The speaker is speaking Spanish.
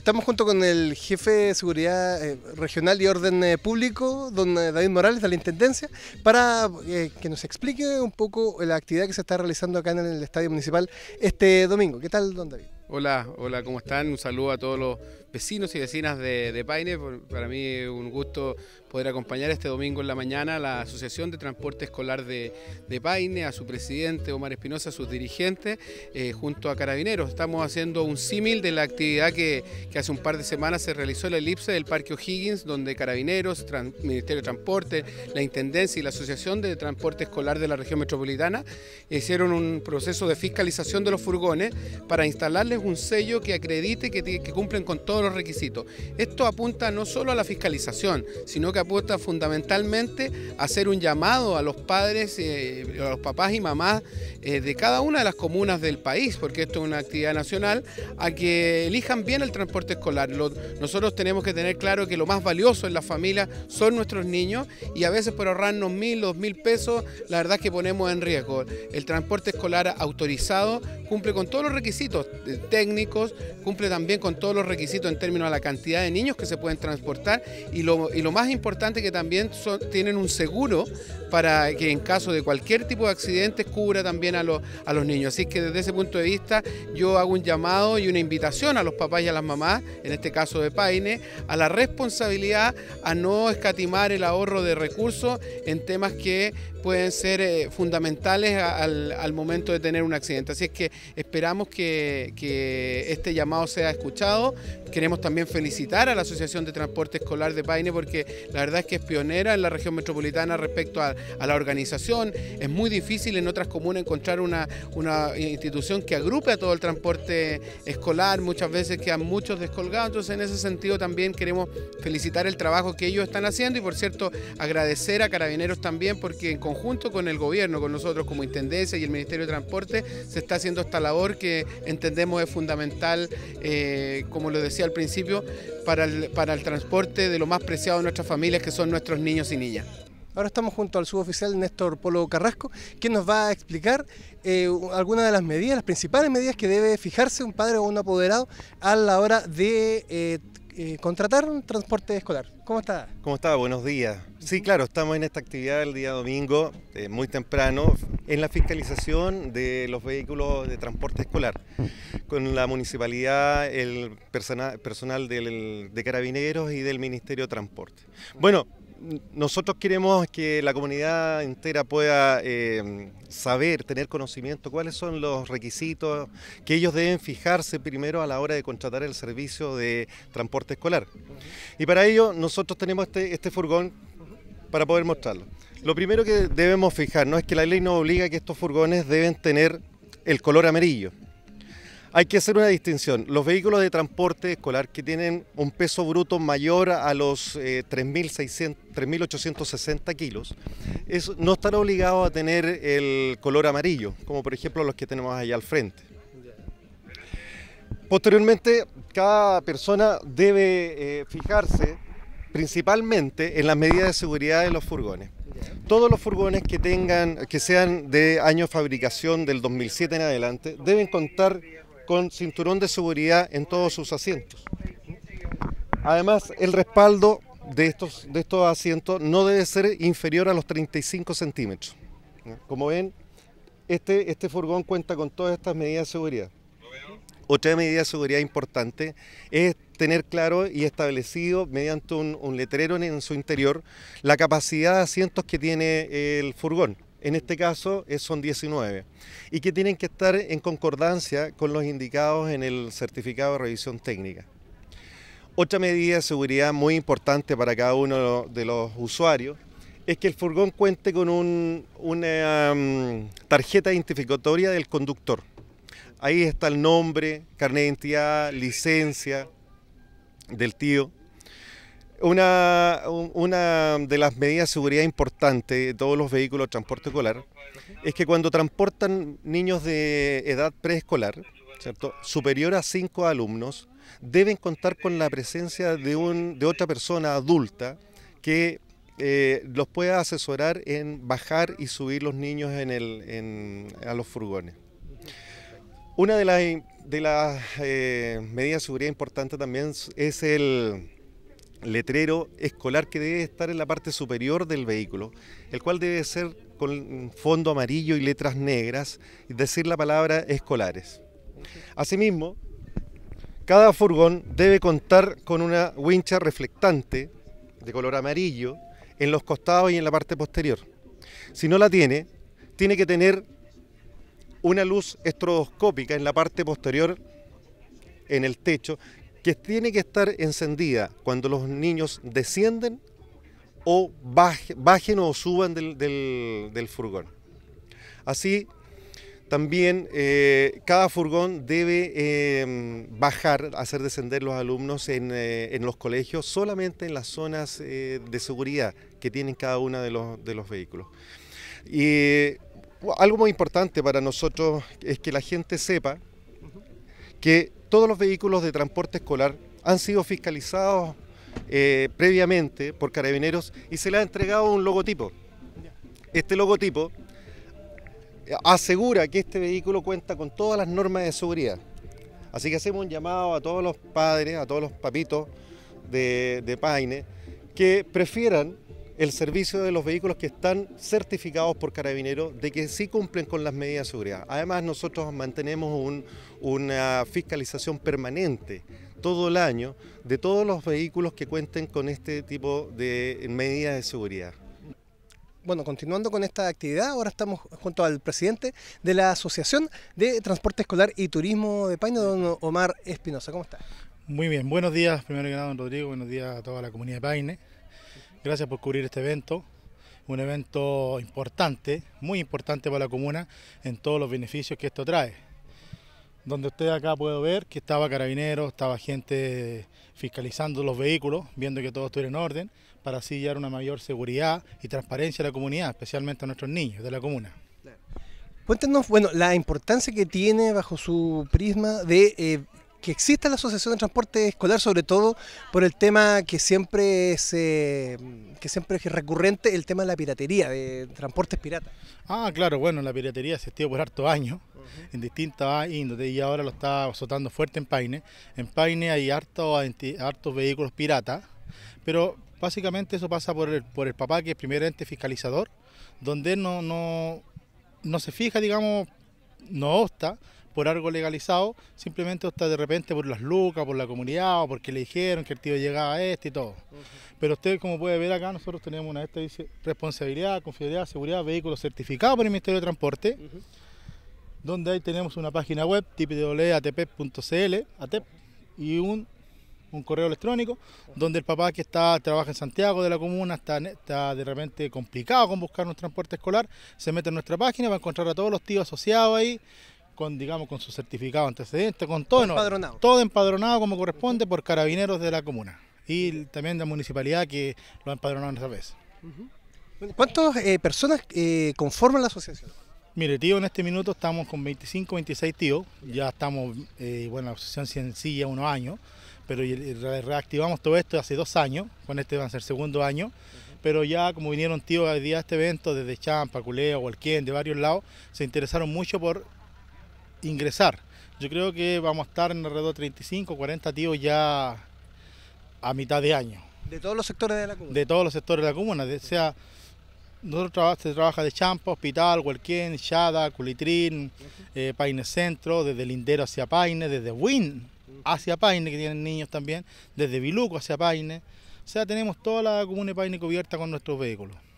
Estamos junto con el jefe de Seguridad eh, Regional y Orden eh, Público, don eh, David Morales, de la Intendencia, para que nos explique un poco la actividad que se está realizando acá en el Estadio Municipal este domingo. ¿Qué tal, don David? Hola, hola, ¿cómo están? Un saludo a todos los vecinos y vecinas de, Paine. Para mí un gusto poder acompañar este domingo en la mañana a la Asociación de Transporte Escolar de, Paine, a su presidente Omar Espinosa, a sus dirigentes, eh, junto a Carabineros. Estamos haciendo un símil de la actividad que, hace un par de semanas se realizó en la elipse del Parque O'Higgins, donde Carabineros, Ministerio de Transporte, la Intendencia y la Asociación de Transporte Escolar de la Región Metropolitana hicieron un proceso de fiscalización de los furgones para instalarles un sello que acredite que, cumplen con todos los requisitos. Esto apunta no solo a la fiscalización, sino que apunta fundamentalmente a hacer un llamado a los padres, eh, a los papás y mamás eh, de cada una de las comunas del país, porque esto es una actividad nacional, a que elijan bien el transporte escolar. nosotros tenemos que tener claro que lo más valioso en la familia son nuestros niños y a veces por ahorrarnos mil, dos mil pesos, la verdad es que ponemos en riesgo. El transporte escolar autorizado cumple con todos los requisitos, eh, técnicos, cumple también con todos los requisitos en términos a la cantidad de niños que se pueden transportar y lo, más importante que también tienen un seguro para que en caso de cualquier tipo de accidentes cubra también a los, a los niños. Así que desde ese punto de vista yo hago un llamado y una invitación a los papás y a las mamás, en este caso de Paine, a la responsabilidad a no escatimar el ahorro de recursos en temas que pueden ser eh, fundamentales al, momento de tener un accidente. Así es que esperamos que, que, este llamado sea escuchado. Queremos también felicitar a la Asociación de Transporte Escolar de Paine porque la verdad es que es pionera en la región metropolitana respecto a, a la organización. Es muy difícil en otras comunas encontrar una, institución que agrupe a todo el transporte escolar. Muchas veces quedan muchos descolgados. Entonces, en ese sentido también queremos felicitar el trabajo que ellos están haciendo y, por cierto, agradecer a Carabineros también porque en conjunto con el gobierno, con nosotros como Intendencia y el Ministerio de Transporte, se está haciendo esta labor que entendemos es fundamental, eh, como lo decía al principio, para el, para el transporte de lo más preciado de nuestras familias, que son nuestros niños y niñas. Ahora estamos junto al suboficial Néstor Polo Carrasco, que nos va a explicar eh, algunas de las medidas, las principales medidas que debe fijarse un padre o un apoderado a la hora de eh, eh, contratar un transporte escolar. ¿Cómo está? ¿Cómo está? Buenos días. Sí, claro, estamos en esta actividad el día domingo, muy temprano, en la fiscalización de los vehículos de transporte escolar. Con la municipalidad, el personal personal de carabineros y del Ministerio de Transporte. Bueno, nosotros queremos que la comunidad entera pueda eh, saber, tener conocimiento, cuáles son los requisitos que ellos deben fijarse primero a la hora de contratar el servicio de transporte escolar. Y para ello nosotros tenemos este, este furgón para poder mostrarlo. Lo primero que debemos fijarnos es que la ley nos obliga a que estos furgones deben tener el color amarillo. Hay que hacer una distinción. Los vehículos de transporte escolar que tienen un peso bruto mayor a los 3.860 eh, kilos no están obligados a tener el color amarillo, como por ejemplo los que tenemos allá al frente. Posteriormente, cada persona debe eh, fijarse principalmente en las medidas de seguridad de los furgones. Todos los furgones que tengan, que sean de año fabricación del 2007 en adelante, deben contar con cinturón de seguridad en todos sus asientos. Además, el respaldo de estos, de estos asientos no debe ser inferior a los 35 centímetros. Como ven, este, este furgón cuenta con todas estas medidas de seguridad. Otra medida de seguridad importante es tener claro y establecido mediante un, letrero en, su interior la capacidad de asientos que tiene el furgón en este caso son 19, y que tienen que estar en concordancia con los indicados en el certificado de revisión técnica. Otra medida de seguridad muy importante para cada uno de los usuarios es que el furgón cuente con una mm, tarjeta identificatoria del conductor. Ahí está el nombre, carnet de identidad, licencia del tío, una, de las medidas de seguridad importantes de todos los vehículos de transporte escolar es que cuando transportan niños de edad preescolar, ¿cierto? superior a cinco alumnos, deben contar con la presencia de, un, de otra persona adulta que eh, los pueda asesorar en bajar y subir los niños en el, en, a los furgones. Una de las, de las eh, medidas de seguridad importantes también es el letrero escolar que debe estar en la parte superior del vehículo, el cual debe ser con fondo amarillo y letras negras, y decir la palabra escolares. Asimismo, cada furgón debe contar con una wincha reflectante de color amarillo en los costados y en la parte posterior. Si no la tiene, tiene que tener una luz estroboscópica en la parte posterior en el techo que tiene que estar encendida cuando los niños descienden o bajen o suban del, furgón. Así, también eh, cada furgón debe em, bajar, hacer descender los alumnos eh, en, los colegios, solamente en las zonas eh, de seguridad que tienen cada uno de los vehículos. Y algo muy importante para nosotros es que la gente sepa que todos los vehículos de transporte escolar han sido fiscalizados eh, previamente por carabineros y se le ha entregado un logotipo. Este logotipo eh, asegura que este vehículo cuenta con todas las normas de seguridad. Así que hacemos un llamado a todos los padres, a todos los papitos de, de Paine, que prefieran el servicio de los vehículos que están certificados por carabineros de que sí cumplen con las medidas de seguridad. Además, nosotros mantenemos una fiscalización permanente todo el año de todos los vehículos que cuenten con este tipo de medidas de seguridad. Bueno, continuando con esta actividad, ahora estamos junto al presidente de la Asociación de Transporte Escolar y Turismo de Paine, don Omar Espinosa. ¿Cómo está? Muy bien, buenos días, primero que nada, don Rodrigo, buenos días a toda la comunidad de Paine. Gracias por cubrir este evento, un evento importante, muy importante para la comuna en todos los beneficios que esto trae. Donde usted acá puede ver que estaba carabineros, estaba gente fiscalizando los vehículos, viendo que todo estuviera en orden, para así dar una mayor seguridad y transparencia a la comunidad, especialmente a nuestros niños de la comuna. Cuéntenos, bueno, la importancia que tiene bajo su prisma de eh, que exista la Asociación de Transporte Escolar, sobre todo por el tema que siempre es, eh, que siempre es recurrente, el tema de la piratería, de transportes piratas. Ah, claro, bueno, la piratería se ha existido por harto años, en distintas índoles, y ahora lo está azotando fuerte en Paine. En Paine hay hartos, vehículos piratas, pero básicamente eso pasa por el, por el papá, que es primer ente fiscalizador, donde no, no, no se fija, digamos, no obsta por algo legalizado, simplemente está de repente por las lucas, por la comunidad, o porque le dijeron que el tío llegaba a este y todo. Pero usted, como puede ver acá, nosotros tenemos una esta dice responsabilidad, confiabilidad, seguridad, vehículos certificados por el Ministerio de Transporte, donde ahí tenemos una página web, www.atp.cl, y un correo electrónico, donde el papá que está trabaja en Santiago de la comuna está, está de repente complicado con buscar un transporte escolar, se mete en nuestra página va a encontrar a todos los tíos asociados ahí, con, digamos, con su certificado antecedente, con todo. Empadronado. Todo empadronado como corresponde por carabineros de la comuna y también de la municipalidad que lo empadronaron esa vez. ¿Cuántas eh, personas eh, conforman la asociación? Mire, tío, en este minuto estamos con 25, 26 tíos. Ya estamos, eh, bueno, la asociación sencilla unos años, pero reactivamos todo esto hace dos años, con este va a ser segundo año. Pero ya como vinieron tíos al día a este evento, desde Champa, Culeo, Hualquén, de varios lados, se interesaron mucho por ingresar. Yo creo que vamos a estar en alrededor de 35, 40 tíos ya a mitad de año. ¿De todos los sectores de la comuna? De todos los sectores de la comuna, o sea, nosotros traba, se trabaja de champo, Hospital, Huelquén, Chada, Culitrín, eh, Paine Centro, desde Lindero hacia Paine, desde Win hacia Paine, que tienen niños también, desde Viluco hacia Paine. O sea, tenemos toda la comuna de Paine cubierta con nuestros vehículos.